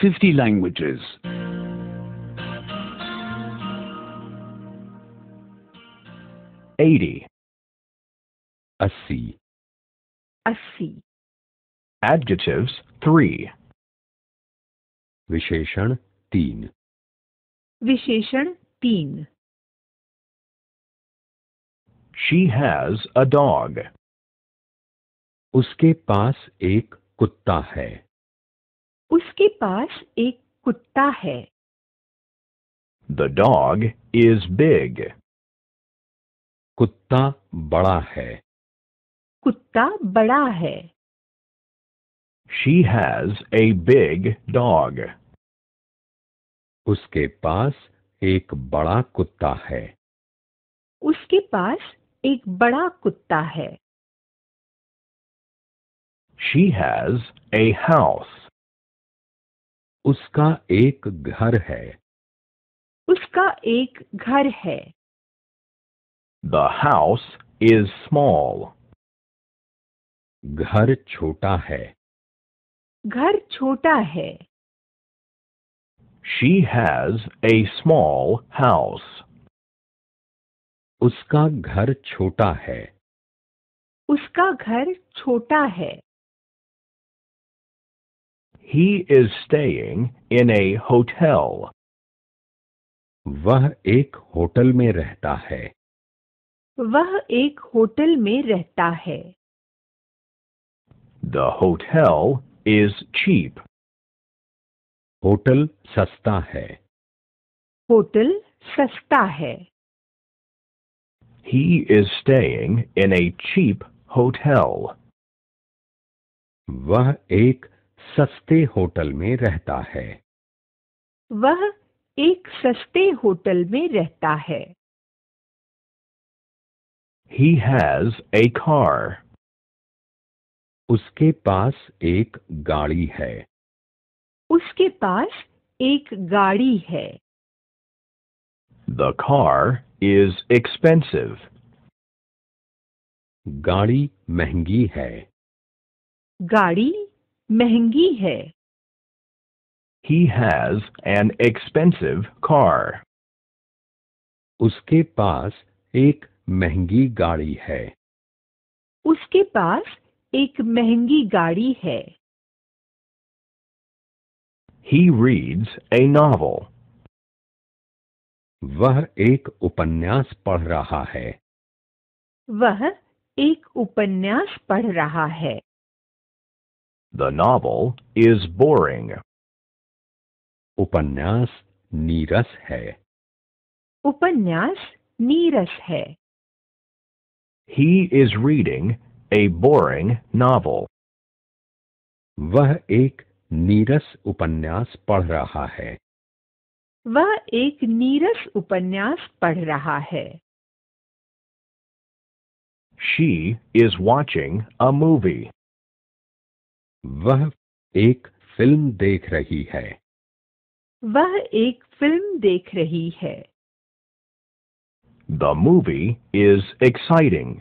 50 languages. Eighty. C. A C. Adjectives, three. Visheshan, teen. Visheshan, teen. She has a dog. Uske pas ek kutta hai. उसके पास एक कुत्ता है The dog is big. कुत्ता बड़ा है कुत्ता बड़ा है She has a big dog. उसके पास एक बड़ा कुत्ता है उसके पास एक बड़ा कुत्ता है She has a house. उसका एक घर है उसका एक घर है द हाउस इज स्मॉल घर छोटा है घर छोटा है She has a small house. उसका घर छोटा है उसका घर छोटा है He is staying in a hotel. वह एक होटल में रहता है वह एक होटल में रहता है The hotel is cheap. Hotel सस्ता है होटल सस्ता है He is staying in a cheap hotel. वह एक सस्ते होटल में रहता है वह एक सस्ते होटल में रहता है He has a car. उसके पास एक गाड़ी है उसके पास एक गाड़ी है The car is expensive. गाड़ी महंगी है गाड़ी महंगी है He has an expensive car. उसके पास एक महंगी गाड़ी है उसके पास एक महंगी गाड़ी है He reads a novel. वह एक उपन्यास पढ़ रहा है वह एक उपन्यास पढ़ रहा है The novel is boring. उपन्यास niras hai. उपन्यास niras hai. He is reading a boring novel. वह ek niras उपन्यास पढ़ raha hai. वह ek niras उपन्यास पढ़ raha hai. She is watching a movie. वह एक फिल्म देख रही है वह एक फिल्म देख रही है द मूवी इज एक्साइटिंग